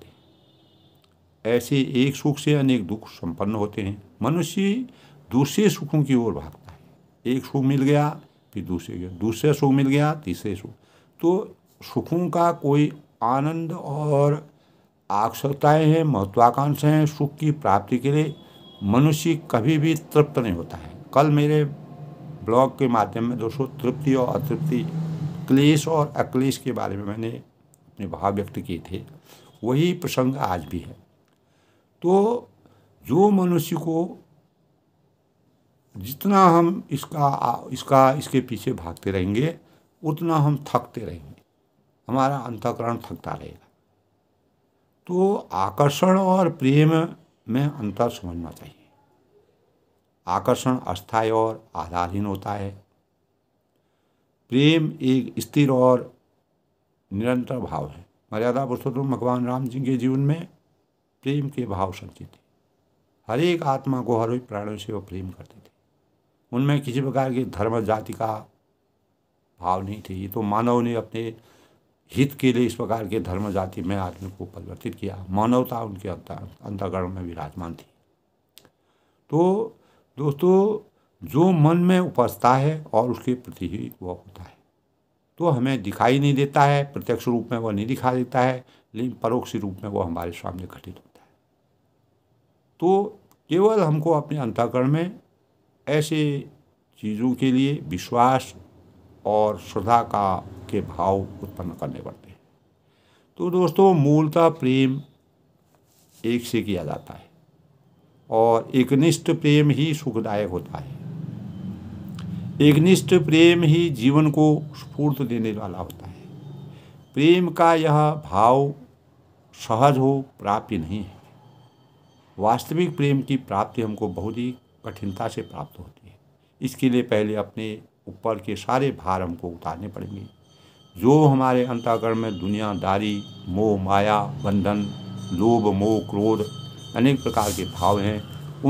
ऐसे एक सुख से अनेक दुख संपन्न होते हैं मनुष्य दूसरे सुखों की ओर भागता है एक सुख मिल गया फिर दूसरे गया दूसरा सुख मिल गया तीसरे सुख तो सुखों का कोई आनंद और आवश्यकताएं हैं महत्वाकांक्षाएँ हैं सुख की प्राप्ति के लिए मनुष्य कभी भी तृप्त नहीं होता है कल मेरे ब्लॉग के माध्यम में दोस्तों तृप्ति और अतृप्ति क्लेश और अक्लेश के बारे में मैंने अपने भाव व्यक्त किए थे वही प्रसंग आज भी है तो जो मनुष्य को जितना हम इसका इसका इसके पीछे भागते रहेंगे उतना हम थकते रहेंगे हमारा अंतकरण थकता रहेगा तो आकर्षण और प्रेम में अंतर समझना चाहिए आकर्षण अस्थायी और आधारहीन होता है प्रेम एक स्थिर और निरंतर भाव है मर्यादा पुरुषोत्तम भगवान राम जी के जीवन में प्रेम के भाव संचित थे हर एक आत्मा को हर एक प्राणियों से वो प्रेम करते थे उनमें किसी प्रकार के धर्म जाति का भाव नहीं थे ये तो मानव ने अपने हित के लिए इस प्रकार के धर्म जाति में आदमी को परिवर्तित किया मानवता उनके अंतर्गण में विराजमान थी तो दोस्तों जो मन में उपजता है और उसके प्रति ही वह होता है तो हमें दिखाई नहीं देता है प्रत्यक्ष रूप में वह नहीं दिखा देता है लेकिन परोक्ष रूप में वह हमारे सामने घटित होता है तो केवल हमको अपने अंतकरण में ऐसे चीज़ों के लिए विश्वास और श्रद्धा का के भाव उत्पन्न करने पड़ते हैं तो दोस्तों मूलतः प्रेम एक से किया जाता है और एकनिष्ठ प्रेम ही सुखदायक होता है एकनिष्ठ प्रेम ही जीवन को स्फूर्त देने वाला होता है प्रेम का यह भाव सहज हो प्राप्ति नहीं है वास्तविक प्रेम की प्राप्ति हमको बहुत ही कठिनता से प्राप्त होती है इसके लिए पहले अपने ऊपर के सारे भार हमको उतारने पड़ेंगे जो हमारे अंताकरण में दुनियादारी मोह माया बंधन लोभ मोह क्रोध अनेक प्रकार के भाव हैं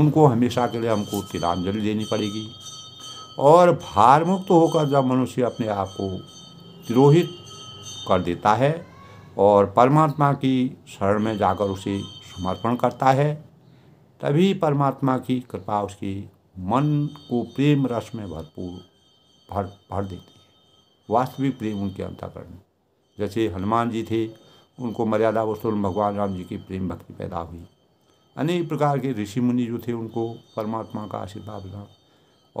उनको हमेशा के लिए हमको तिलांजलि देनी पड़ेगी और भारमुक्त तो होकर जब मनुष्य अपने आप को तिरोहित कर देता है और परमात्मा की शरण में जाकर उसे समर्पण करता है तभी परमात्मा की कृपा उसकी मन को प्रेम रस में भरपूर भर भर देती है वास्तविक प्रेम उनके अंतकरण में जैसे हनुमान जी थे उनको मर्यादा वस्तुल भगवान राम जी की प्रेम भक्ति पैदा हुई अनेक प्रकार के ऋषि मुनि जो थे उनको परमात्मा का आशीर्वाद मिला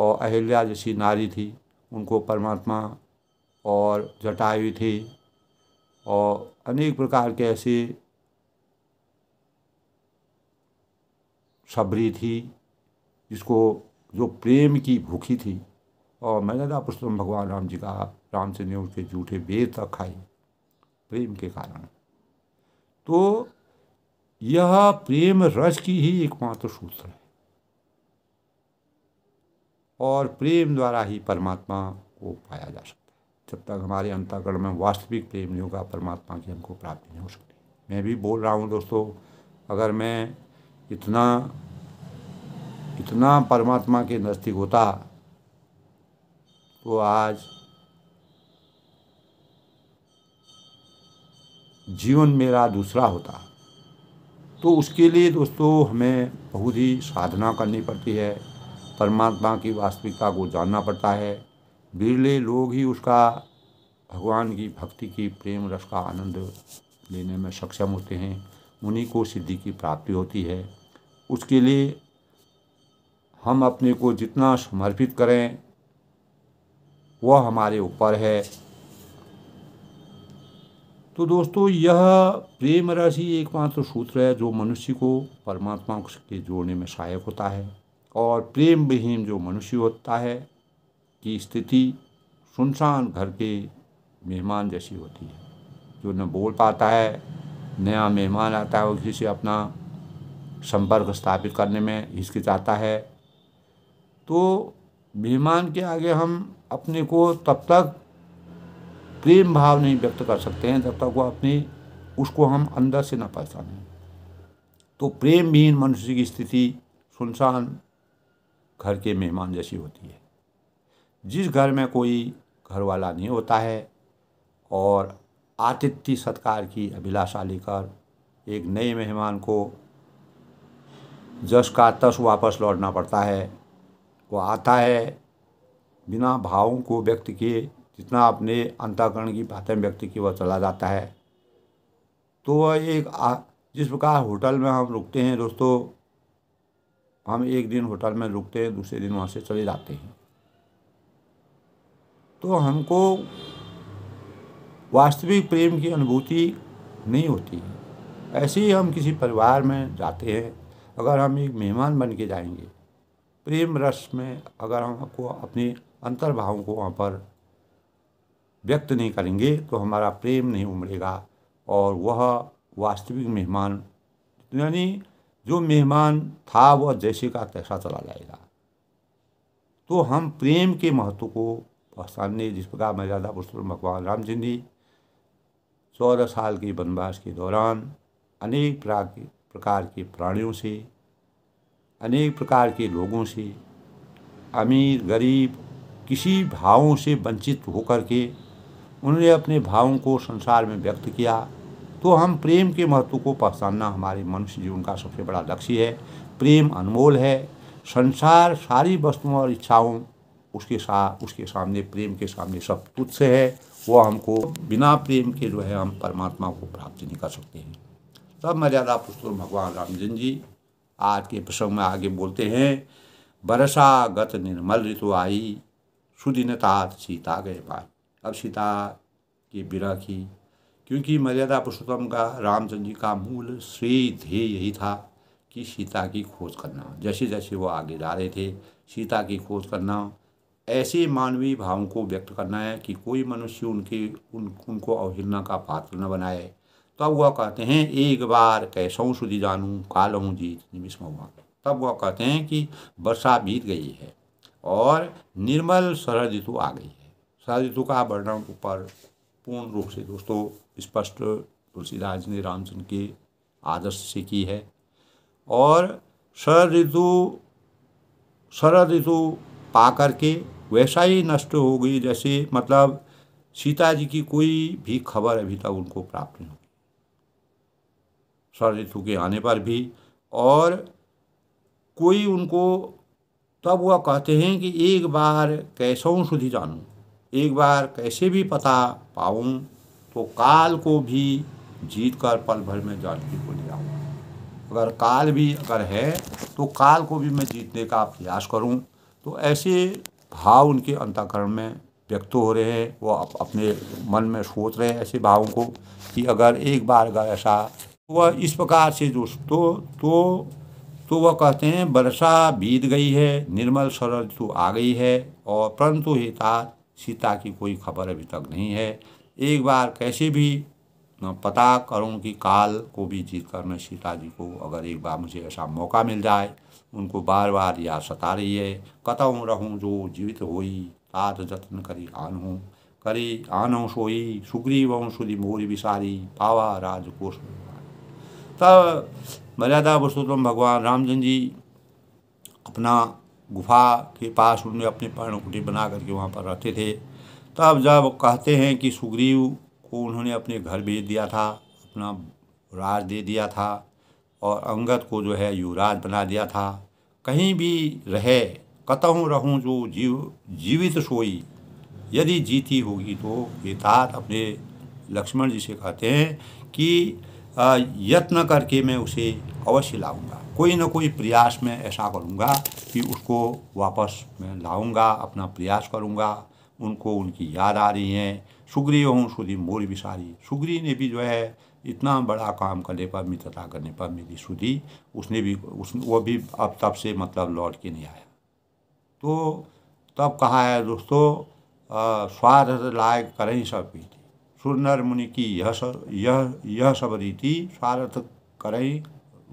और अहिल्या जैसी नारी थी उनको परमात्मा और जटायु थे और अनेक प्रकार के ऐसे सबरी थी जिसको जो प्रेम की भूखी थी और मैंने पुरुषोत्तम भगवान राम जी का रामचंद्र ने उनके जूठे बेर तक खाए प्रेम के कारण तो यह प्रेम रस की ही एकमात्र सूत्र है और प्रेम द्वारा ही परमात्मा को पाया जा सकता है जब तक हमारे अंतःकरण में वास्तविक प्रेम नहीं होगा परमात्मा की हमको प्राप्ति नहीं हो सकती मैं भी बोल रहा हूँ दोस्तों अगर मैं इतना इतना परमात्मा के नज़दीक होता तो आज जीवन मेरा दूसरा होता तो उसके लिए दोस्तों हमें बहुत ही साधना करनी पड़ती है परमात्मा की वास्तविकता को जानना पड़ता है बिरले लोग ही उसका भगवान की भक्ति की प्रेम रस का आनंद लेने में सक्षम होते हैं उन्हीं को सिद्धि की प्राप्ति होती है उसके लिए हम अपने को जितना समर्पित करें वह हमारे ऊपर है तो दोस्तों यह प्रेम राशि एकमात्र सूत्र है जो मनुष्य को परमात्मा के जोड़ने में सहायक होता है और प्रेम विहीन जो मनुष्य होता है की स्थिति सुनसान घर के मेहमान जैसी होती है जो न बोल पाता है नया मेहमान आता है वो किसी से अपना संपर्क स्थापित करने में हिचकिचाता है तो मेहमान के आगे हम अपने को तब तक प्रेम भाव नहीं व्यक्त कर सकते हैं जब तक वो अपनी उसको हम अंदर से ना पहचानें तो प्रेम भीन मनुष्य की स्थिति सुनसान घर के मेहमान जैसी होती है जिस घर में कोई घर वाला नहीं होता है और आतिथ्य सत्कार की अभिलाषा लेकर एक नए मेहमान को जस का तस वापस लौटना पड़ता है वो आता है बिना भावों को व्यक्त किए जितना अपने अंतःकरण की बातें व्यक्त की वह चला जाता है तो वह एक आ, जिस प्रकार होटल में हम रुकते हैं दोस्तों हम एक दिन होटल में रुकते हैं दूसरे दिन वहाँ से चले जाते हैं तो हमको वास्तविक प्रेम की अनुभूति नहीं होती है ऐसे ही हम किसी परिवार में जाते हैं अगर हम एक मेहमान बन के जाएंगे प्रेम रस में अगर हमको अपने अंतर्भावों को वहाँ पर व्यक्त नहीं करेंगे तो हमारा प्रेम नहीं उमड़ेगा और वह वास्तविक मेहमान यानी जो मेहमान था वह जैसे का तैसा चला जाएगा तो हम प्रेम के महत्व को पहचानने जिस प्रकार मर्यादा पुरुषोत्तम भगवान राम जी ने चौदह साल के वनवास के दौरान अनेक प्राकृतिक प्रकार के प्राणियों से अनेक प्रकार के लोगों से अमीर गरीब किसी भावों से वंचित होकर के उन्होंने अपने भावों को संसार में व्यक्त किया तो हम प्रेम के महत्व को पहचानना हमारे मनुष्य जीवन का सबसे बड़ा लक्ष्य है प्रेम अनमोल है संसार सारी वस्तुओं और इच्छाओं उसके साथ उसके सामने प्रेम के सामने सब तुच्छ है वो हमको बिना प्रेम के जो है हम परमात्मा को प्राप्त नहीं कर सकते हैं सब मर्यादा पुस्तुर भगवान रामचंद्र जी आज के प्रसंग में आगे बोलते हैं गत निर्मल ऋतु आई सुदीनता सीता गए बाई अब सीता की बिरा की क्योंकि मर्यादा पुरुषोत्तम का रामचंद्र जी का मूल श्रेय ध्येय यही था कि सीता की खोज करना जैसे जैसे वो आगे जा रहे थे सीता की खोज करना ऐसे मानवीय भावों को व्यक्त करना है कि कोई मनुष्य उनके उन उनको अवहेलना का पात्र न बनाए तब वह कहते हैं एक बार कैसों सुधी जानूँ हूँ जीत निमिषमा तब वह कहते हैं कि वर्षा बीत गई है और निर्मल शरद ऋतु आ गई है शरद ऋतु का वर्णन ऊपर पूर्ण रूप से दोस्तों स्पष्ट तुलसीदास ने रामचंद्र के आदर्श से की है और शरद ऋतु शरद ऋतु पा करके वैसा ही नष्ट हो गई जैसे मतलब सीता जी की कोई भी खबर अभी तक उनको प्राप्त नहीं हो वर्षा ऋतु के आने पर भी और कोई उनको तब वह कहते हैं कि एक बार कैसों सुधि जानूँ एक बार कैसे भी पता पाऊँ तो काल को भी जीत कर पल भर में जानकी को ले आऊँ अगर काल भी अगर है तो काल को भी मैं जीतने का प्रयास करूँ तो ऐसे भाव उनके अंतकरण में व्यक्त हो रहे हैं वो अप, अपने मन में सोच रहे हैं ऐसे भावों को कि अगर एक बार अगर ऐसा वह इस प्रकार से जो तो, तो तो वह कहते हैं वर्षा बीत गई है निर्मल सरल ऋतु तो आ गई है और परंतु हिता सीता की कोई खबर अभी तक नहीं है एक बार कैसे भी पता करूं कि काल को भी जीत कर मैं सीता जी को अगर एक बार मुझे ऐसा मौका मिल जाए उनको बार बार याद सता रही है कतहूँ रहूँ जो जीवित होई तात जतन करी आन हूँ करी आन सोई सुग्रीव सुरी मोरी विसारी पावा राजकोष तब मर्यादा पुरुषोत्तम भगवान रामचंद्र जी अपना गुफा के पास उनमें अपने पर्णकुटी बना करके वहाँ पर रहते थे तब जब कहते हैं कि सुग्रीव को उन्होंने अपने घर भेज दिया था अपना राज दे दिया था और अंगद को जो है युवराज बना दिया था कहीं भी रहे कतहूँ रहूँ जो जीव जीवित सोई यदि जीती होगी तो ये तात अपने लक्ष्मण जी से कहते हैं कि यत्न करके मैं उसे अवश्य लाऊंगा कोई ना कोई प्रयास मैं ऐसा करूंगा कि उसको वापस मैं लाऊंगा अपना प्रयास करूंगा उनको उनकी याद आ रही है सुग्री हूँ सुधी मोर विसारी सुग्री ने भी जो है इतना बड़ा काम करने पर मित्रता करने पर मेरी सुधी उसने भी उस वो भी अब तब से मतलब लौट के नहीं आया तो तब कहा है दोस्तों स्वार्थ लायक करें सब पीठ सुरनर मुनि की यह सब यह यह सब रीति स्वार्थ करही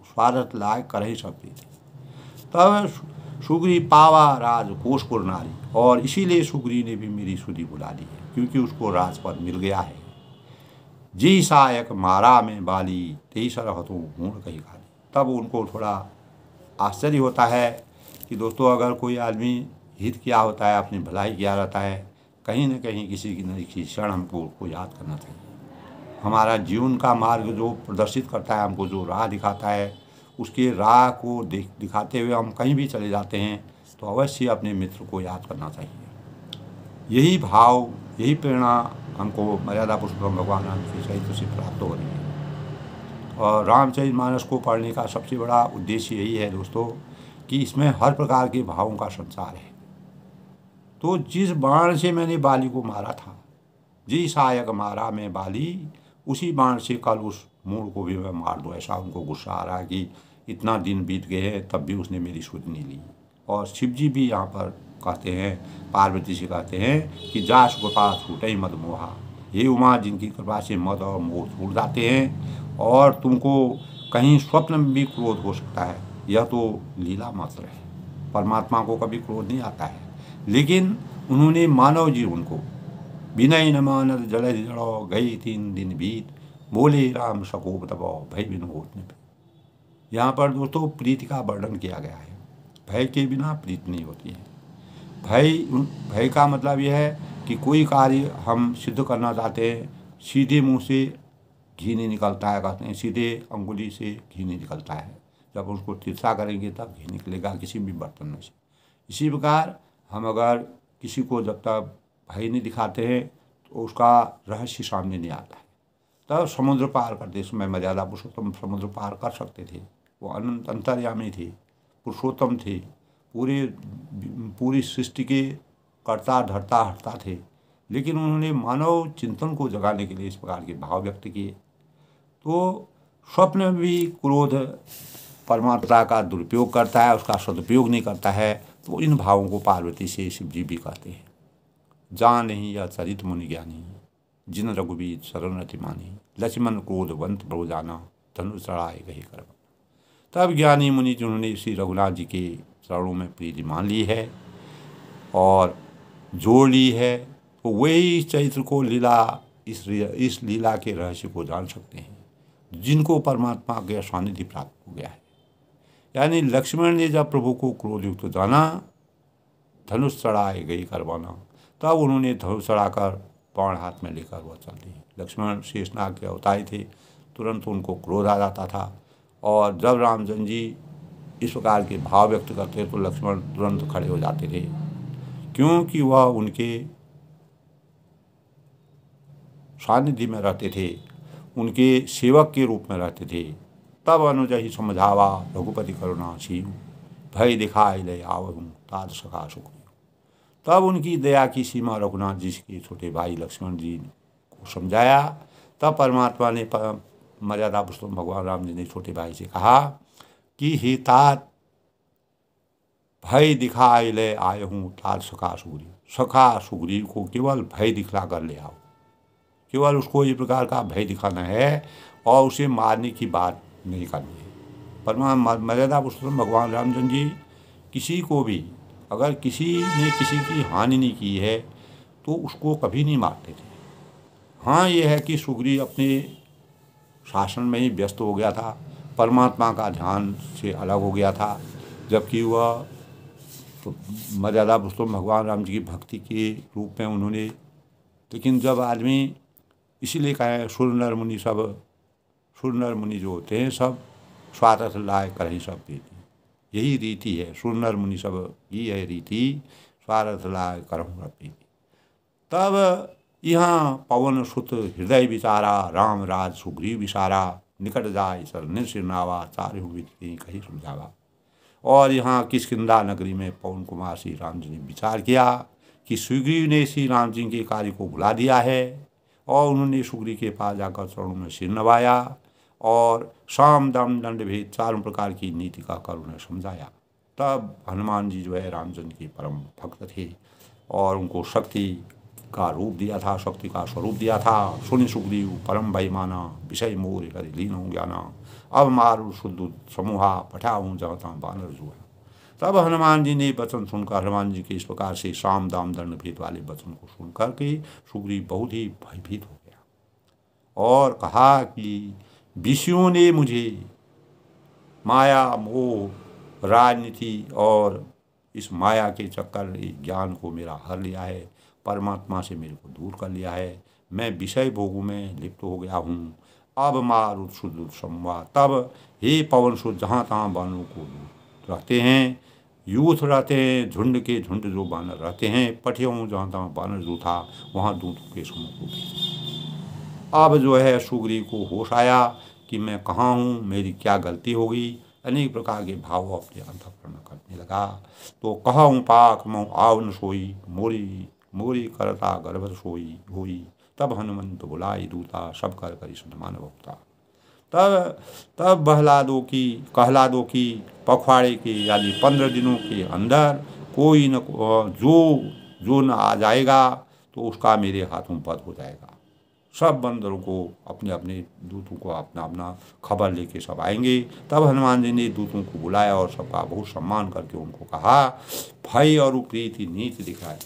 स्वार्थ लाय करही सब रीति तब सुग्री पावा कोश को नारी और इसीलिए सुग्री ने भी मेरी सुधी बुला ली है क्योंकि उसको राजपद मिल गया है जी सायक मारा में बाली तेईसर हतो हूण कही खाली तब उनको थोड़ा आश्चर्य होता है कि दोस्तों अगर कोई आदमी हित क्या होता है अपनी भलाई क्या रहता है कहीं ना कहीं किसी न किसी क्षण हमको उसको याद करना चाहिए हमारा जीवन का मार्ग जो प्रदर्शित करता है हमको जो राह दिखाता है उसके राह को देख दिखाते हुए हम कहीं भी चले जाते हैं तो अवश्य अपने मित्र को याद करना चाहिए यही भाव यही प्रेरणा हमको मर्यादा पुरुषोत्तम भगवान राम के चरित्र से प्राप्त हो रही है और रामचरित मानस को पढ़ने का सबसे बड़ा उद्देश्य यही है दोस्तों कि इसमें हर प्रकार के भावों का संसार है तो जिस बाण से मैंने बाली को मारा था जिस आयक मारा मैं बाली उसी बाण से कल उस मूड़ को भी मैं मार दूँ ऐसा उनको गुस्सा आ रहा कि इतना दिन बीत गए हैं तब भी उसने मेरी सुध नहीं ली और शिव जी भी यहाँ पर कहते हैं पार्वती से कहते हैं कि जास गोपाल ही मत मोहा ये उमा जिनकी कृपा से मत और मोह छूट जाते हैं और तुमको कहीं स्वप्न में भी क्रोध हो सकता है यह तो लीला मात्र है परमात्मा को कभी क्रोध नहीं आता है लेकिन उन्होंने मानव जीवन को बिना नमानत जड़ जड़ो गई तीन दिन बीत बोले राम सकोप दबाओ भय बिन घोटने ने यहाँ पर दोस्तों प्रीति का वर्णन किया गया है भय के बिना प्रीत नहीं होती है भय भय का मतलब यह है कि कोई कार्य हम सिद्ध करना चाहते हैं सीधे मुंह से घी नहीं निकलता है कहते हैं सीधे अंगुली से घी नहीं निकलता है जब उसको तिरछा करेंगे तब घी निकलेगा किसी भी बर्तन में से इसी प्रकार हम अगर किसी को जब तक भय नहीं दिखाते हैं तो उसका रहस्य सामने नहीं आता है तब समुद्र पार करते समय मर्यादा पुरुषोत्तम समुद्र पार कर सकते थे वो अनंत अंतर्यामी थे पुरुषोत्तम थे पूरे पूरी सृष्टि के करता धरता हटता थे लेकिन उन्होंने मानव चिंतन को जगाने के लिए इस प्रकार के भाव व्यक्त किए तो स्वप्न में भी क्रोध परमात्मा का दुरुपयोग करता है उसका सदुपयोग नहीं करता है तो इन भावों को पार्वती से शिव जी भी कहते हैं जान नहीं या चरित मुनि ज्ञानी जिन रघुवीर शरण रति मानी लक्ष्मण क्रोधवंत प्रभु जाना धनु चढ़ाए गए कर्म तब ज्ञानी मुनि जिन्होंने श्री रघुनाथ जी के चरणों में प्रीति मान ली है और जोड़ ली है तो वही चरित्र को लीला इस इस लीला के रहस्य को जान सकते हैं जिनको परमात्मा के सानिधि प्राप्त हो गया है यानी लक्ष्मण ने जब प्रभु को क्रोध युक्त जाना धनुष चढ़ाए गई करवाना तब उन्होंने धनुष चढ़ाकर बाण हाथ में लेकर वह चल दी लक्ष्मण शेषनाग के अवतारे थे तुरंत उनको क्रोध आ जाता था और जब रामचंद जी इस प्रकार के भाव व्यक्त करते तो लक्ष्मण तुरंत खड़े हो जाते थे क्योंकि वह उनके सानिध्य में रहते थे उनके सेवक के रूप में रहते थे तब अनुजहि समझावा रघुपति करुणा सिंह भय दिखाई ले आवहूँ ताल सखा सुख तब उनकी दया की सीमा रघुनाथ जी के छोटे भाई लक्ष्मण जी को समझाया तब परमात्मा ने मर्यादा पुस्तम भगवान राम जी ने छोटे भाई से कहा कि हे तात भय दिखाए ले आए हूँ ताल सखा सुग्रीव सखा सुग्रीव को केवल भय दिखला कर ले आओ केवल उसको इस प्रकार का भय दिखाना है और उसे मारने की बात नहीं करनी है परमा मर्यादा पुरुषोत्तम भगवान रामचंद्र जी किसी को भी अगर किसी ने किसी की हानि नहीं की है तो उसको कभी नहीं मारते थे हाँ यह है कि सुग्री अपने शासन में ही व्यस्त हो गया था परमात्मा का ध्यान से अलग हो गया था जबकि वह तो मर्यादा पुरुषोत्तम भगवान राम जी की भक्ति के रूप में उन्होंने लेकिन जब आदमी इसीलिए कहा है सूर्य नर मुनि सब सुरनर मुनि जो होते हैं सब स्वातंत्र लाए कर ही सब देती यही रीति है सुरनर मुनि सब ये है रीति स्वार्थ लाए करहूँ रपीति तब यहाँ पवन सुत हृदय विचारा राम राज सुग्रीव विचारा निकट जाए सर निरसिनावा चारे कहीं समझावा और यहाँ किसकिदा नगरी में पवन कुमार श्री राम जी ने विचार किया कि सुग्रीव ने श्री राम जी के कार्य को भुला दिया है और उन्होंने सुग्रीव के पास जाकर चरणों में सिर नवाया और साम दम दंड भी चारों प्रकार की नीति का कर उन्हें समझाया तब हनुमान जी जो है रामचंद्र के परम भक्त थे और उनको शक्ति का रूप दिया था शक्ति का स्वरूप दिया था सुनि सुखदेव परम भाई माना विषय मोर हरि लीन हो ज्ञाना अब मारू शुद्ध समूहा जहाँ जाता बानर जुआ तब हनुमान जी ने वचन सुनकर हनुमान जी के इस प्रकार से शाम दाम दंड भेद वाले वचन को सुनकर के सुग्रीव बहुत ही भयभीत हो गया और कहा कि विषयों ने मुझे माया मोह राजनीति और इस माया के चक्कर इस ज्ञान को मेरा हर लिया है परमात्मा से मेरे को दूर कर लिया है मैं विषय भोगों में लिप्त हो गया हूँ अब मारुद शुद्ध संवा तब हे पवन सु जहाँ तहाँ बानों को रहते हैं यूथ रहते हैं झुंड के झुंड जो बानर रहते हैं पठे हूँ जहाँ तहाँ बानर जो था वहाँ दूध के समूह को अब जो है सुगरी को होश आया कि मैं कहाँ हूँ मेरी क्या गलती होगी अनेक प्रकार के भाव अपने अंतकरण करने लगा तो कहा हूँ पाक मऊ आवन सोई मोरी मोरी करता गर्भ सोई हो तब हनुमंत बुलाई दूता सब कर कर सुनमान भुगता तब तब बहला दो की कहला दो की पखवाड़े के यानी पंद्रह दिनों के अंदर कोई न जो जो न आ जाएगा तो उसका मेरे हाथों पद हो जाएगा सब बंदरों को अपने अपने दूतों को अपना अपना खबर लेके सब आएंगे तब हनुमान जी ने दूतों को बुलाया और सबका बहुत सम्मान करके उनको कहा भय और प्रीति नीति दिखाई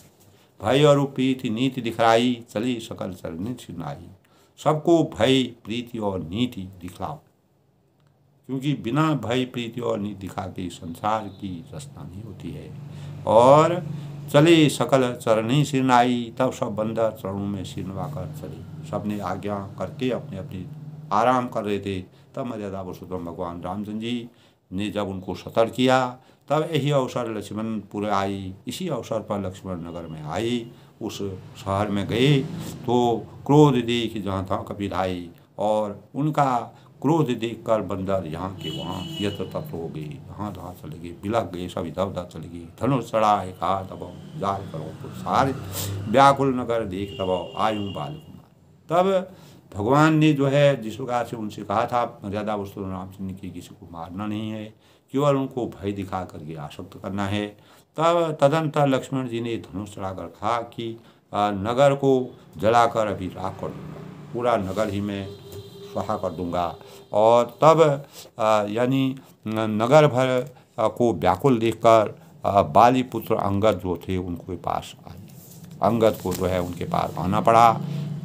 भय और प्रीति नीति दिखलाई चली सकल चरण छिनाई सबको भय प्रीति और नीति दिखलाओ क्योंकि बिना भय प्रीति और नीति दिखा के संसार की रचना नहीं होती है और चले सकल चरणी सिरनाई तब सब बंदर चरणों में सिरवा कर चले सबने आज्ञा करके अपने अपने आराम कर रहे थे तब मर्यादा पुरुषोत्तम भगवान रामचंद्र जी ने जब उनको सतर्क किया तब यही अवसर लक्ष्मणपुर आई इसी अवसर पर लक्ष्मण नगर में आई उस शहर में गए तो क्रोध देख जहाँ था कपिधाई और उनका क्रोध देख कर बंदर यहाँ के वहाँ यत्र तत्र हो गए यहाँ तहाँ चले गए बिलक गए सब इधर उधर चले गए धनुष चढ़ा एक हाथ दबाओ जाल करो सारे व्याकुल नगर देख दबाओ आयु बालक तब भगवान ने जो है जिस प्रकार से उनसे कहा था मर्यादा वस्तु तो रामचंद्र की किसी को मारना नहीं है केवल उनको भय दिखा करके आसक्त करना है तब तदंतर लक्ष्मण जी ने धनुष चढ़ाकर कहा कि नगर को जलाकर अभी राख कर दूंगा पूरा नगर ही मैं सहा कर दूंगा और तब यानी नगर भर को व्याकुल देखकर बाली पुत्र अंगद जो थे उनके पास आए अंगद को जो है उनके पास आना पड़ा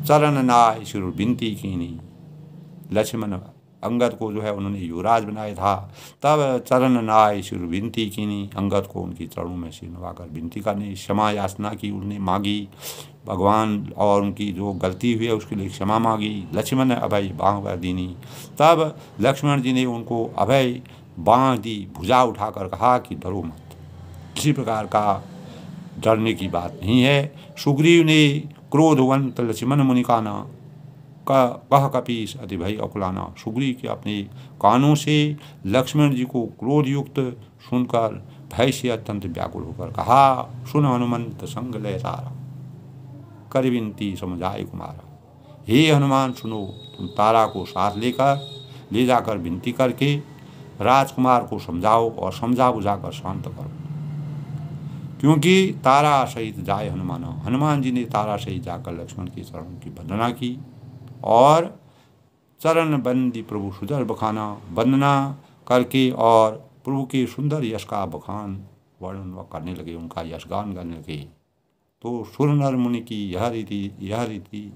चरण नाय शुरू विनती कीनी लक्ष्मण अंगद को जो है उन्होंने युवराज बनाया था तब चरण नाय शुरू विनती कीनी अंगद को उनकी चरणों में सिर नवाकर विनती करनी क्षमा याचना की उन्होंने मांगी भगवान और उनकी जो गलती हुई है उसके लिए क्षमा मांगी लक्ष्मण ने अभय बाँह कर दीनी तब लक्ष्मण जी ने उनको अभय बाँह दी भुजा उठाकर कहा कि डरो मत किसी प्रकार का डरने की बात नहीं है सुग्रीव ने क्रोधवंत लक्ष्मण मुनि काना का कह कपीस अति भय अकुलाना सुग्री के अपने कानों से लक्ष्मण जी को क्रोध युक्त सुनकर भय से अत्यंत व्याकुल होकर कहा सुन हनुमंत संग तारा कर विनती समझाए कुमार हे हनुमान सुनो तुम तारा को साथ लेकर ले जाकर विनती करके राजकुमार को समझाओ और समझा बुझाकर शांत करो क्योंकि तारा सहित जाए हनुमान हनुमान जी ने तारा सहित जाकर लक्ष्मण की शरण की वंदना की और चरण बंदी प्रभु सुधर बखाना वंदना करके और प्रभु के सुंदर यश का बखान वर्णन व करने लगे उनका यशगान करने लगे तो सुर नर मुनि की यह रीति यह रीति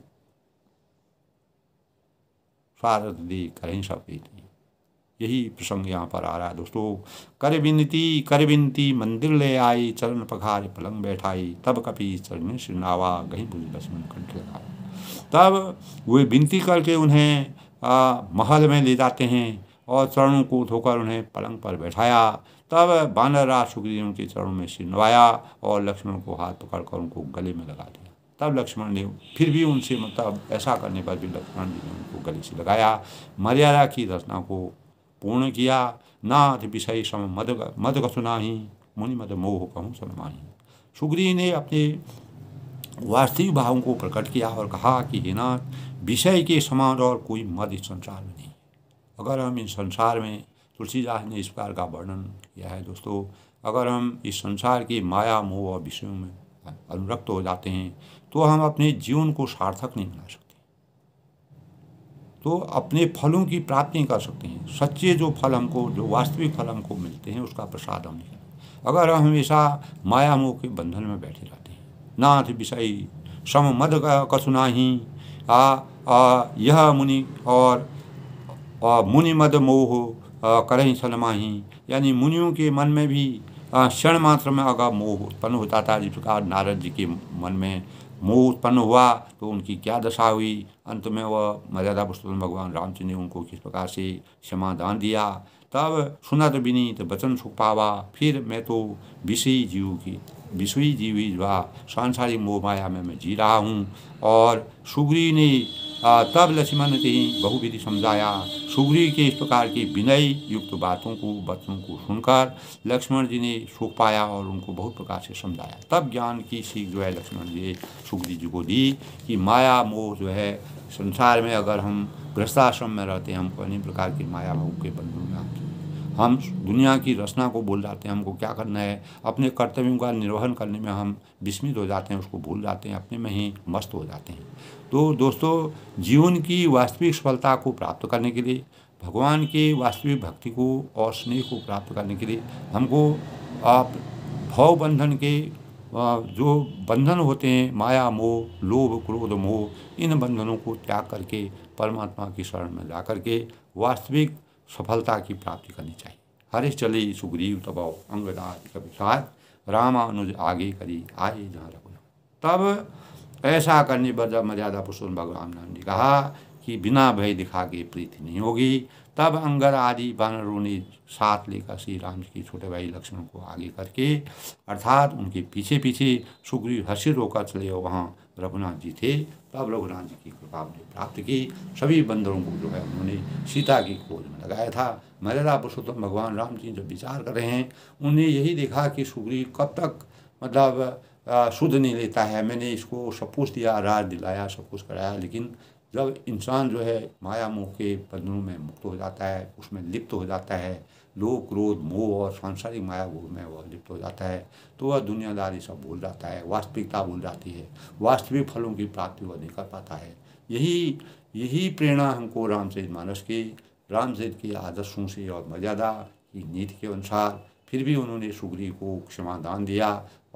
स्वारत दी करें सब रीति यही प्रसंग यहाँ पर आ रहा है दोस्तों कर विनती कर विनती मंदिर ले आई चरण पखार पलंग बैठाई तब कभी चरण श्रीनावा गही बुझ बसमन कंठ लगाया तब वे विनती करके उन्हें आ, महल में ले जाते हैं और चरणों को धोकर उन्हें पलंग पर बैठाया तब बानर राज सुखदेव के चरणों में नवाया और लक्ष्मण को हाथ पकड़कर उनको गले में लगा दिया तब लक्ष्मण ने फिर भी उनसे मतलब ऐसा करने पर भी लक्ष्मण जी ने उनको गले से लगाया मर्यादा की रचना को पूर्ण किया नाथ विषय सम मद मद कसुनाही मुनि मद मोह कहूँ सनमाही सुग्रीव ने अपने वास्तविक भावों को प्रकट किया और कहा कि हे नाथ विषय के समान और कोई मद इस संसार में नहीं अगर हम इस संसार में तुलसीदास ने इस प्रकार का वर्णन किया है दोस्तों अगर हम इस संसार की माया मोह और विषयों में अनुरक्त हो जाते हैं तो हम अपने जीवन को सार्थक नहीं बना सकते तो अपने फलों की प्राप्ति कर सकते हैं सच्चे जो फल हमको जो वास्तविक फल हमको मिलते हैं उसका प्रसाद हम अगर हम हमेशा माया मोह के बंधन में बैठे रहते हैं नाथ विषय सम मद कसुनाही आ, आ यह मुनि और आ, मुनि मद मोह करहीं सलमाही यानी मुनियों के मन में भी क्षण मात्र में अगर मोह उत्पन्न होता था जिस प्रकार नारद जी के मन में मोह उत्पन्न हुआ तो उनकी क्या दशा हुई अंत में वह मर्यादा पुरुषोत्तम भगवान रामचंद्र ने उनको किस प्रकार से क्षमा दान दिया तब सुना तो विनीत वचन सुख पावा फिर मैं तो विषयी जीव की विषयी जीवी जो सांसारिक मोह माया में मैं जी रहा हूँ और सुग्री ने तब लक्ष्मण ही बहुविधि समझाया सुग्री के इस प्रकार की विनय युक्त बातों को बच्चों को सुनकर लक्ष्मण जी ने सुख पाया और उनको बहुत प्रकार से समझाया तब ज्ञान की सीख जो है लक्ष्मण जी सुग्री जी को दी कि माया मोह जो है संसार में अगर हम गृहस्थाश्रम में रहते हैं हमको अनेक प्रकार की माया मोह के बंधन में हम दुनिया की रचना को बोल जाते हैं हमको क्या करना है अपने कर्तव्यों का निर्वहन करने में हम विस्मित हो जाते हैं उसको भूल जाते हैं अपने में ही मस्त हो जाते हैं तो दोस्तों जीवन की वास्तविक सफलता को प्राप्त करने के लिए भगवान के वास्तविक भक्ति को और स्नेह को प्राप्त करने के लिए हमको आप भाव बंधन के जो बंधन होते हैं माया मोह लोभ क्रोध मोह इन बंधनों को त्याग करके परमात्मा की शरण में जा करके वास्तविक सफलता की प्राप्ति करनी चाहिए हरे चले सुग्रीव तबाव अंगदाज कविराज रामानुज आगे करी आए जहाँ रघुना तब ऐसा करने पर जब मर्यादा पुरुषोत्तम भगवान राम ने कहा कि बिना भय दिखा के प्रीति नहीं होगी तब अंगर आदि बानरों ने साथ लेकर श्री राम जी के छोटे भाई लक्ष्मण को आगे करके अर्थात उनके पीछे पीछे सुग्रीव हर्षित होकर चले और वहाँ रघुनाथ जी थे तब रघुनाथ जी की कृपा ने प्राप्त की सभी बंदरों को जो है उन्होंने सीता की खोज में लगाया था मर्यादा पुरुषोत्तम भगवान राम जी जब विचार कर रहे हैं उन्हें यही देखा कि सुग्रीव कब तक मतलब शुद्ध नहीं लेता है मैंने इसको सब कुछ दिया राज दिलाया सब कुछ कराया लेकिन जब इंसान जो है माया मोह के बंधनों में मुक्त हो जाता है उसमें लिप्त हो जाता है लोक क्रोध मोह और सांसारिक माया भोग में वह लिप्त हो जाता है तो वह दुनियादारी सब भूल जाता है वास्तविकता भूल जाती है वास्तविक फलों की प्राप्ति वह नहीं कर पाता है यही यही प्रेरणा हमको रामचरित मानस की रामचरित के आदर्शों से और मर्यादा की नीति के अनुसार फिर भी उन्होंने सुग्रीव को क्षमा दान दिया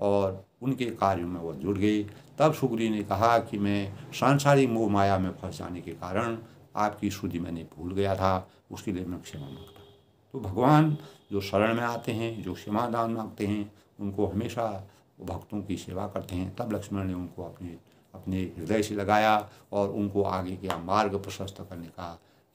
और उनके कार्यों में वह जुड़ गई तब सुग्री ने कहा कि मैं सांसारिक मोह माया में फंस जाने के कारण आपकी शुद्धि मैंने भूल गया था उसके लिए मैं क्षमा मांगता तो भगवान जो शरण में आते हैं जो क्षमा दान मांगते हैं उनको हमेशा भक्तों की सेवा करते हैं तब लक्ष्मण ने उनको अपने अपने हृदय से लगाया और उनको आगे के मार्ग प्रशस्त करने का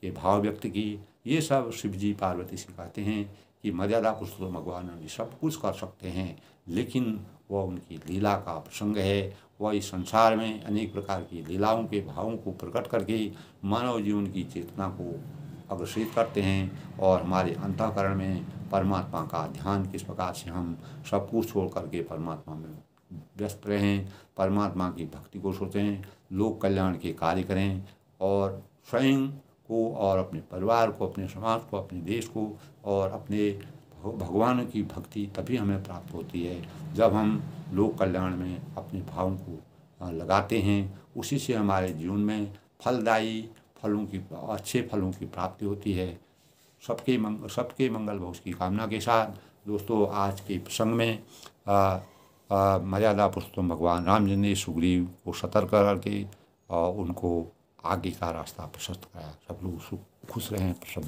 ये भाव व्यक्त की ये सब शिवजी पार्वती से कहते हैं कि मर्यादा पुरुषोत्तम भगवान सब कुछ कर सकते हैं लेकिन वह उनकी लीला का प्रसंग है वह इस संसार में अनेक प्रकार की लीलाओं के भावों को प्रकट करके मानव जीवन की चेतना को अग्रसित करते हैं और हमारे अंतकरण में परमात्मा का ध्यान किस प्रकार से हम सब कुछ छोड़ करके परमात्मा में व्यस्त रहें परमात्मा की भक्ति को सोचें लोक कल्याण के कार्य करें और स्वयं को और अपने परिवार को अपने समाज को अपने देश को और अपने भगवान की भक्ति तभी हमें प्राप्त होती है जब हम लोक कल्याण में अपने भावों को लगाते हैं उसी से हमारे जीवन में फलदायी फलों की अच्छे फलों की प्राप्ति होती है सबके मंग सबके मंगल भोज की कामना के साथ दोस्तों आज के प्रसंग में मर्यादा पुरुषोत्तम भगवान रामचंद्र ने सुग्रीव को सतर्क करके और उनको आगे का रास्ता प्रशस्त कराया सब लोग खुश रहें प्रसन्न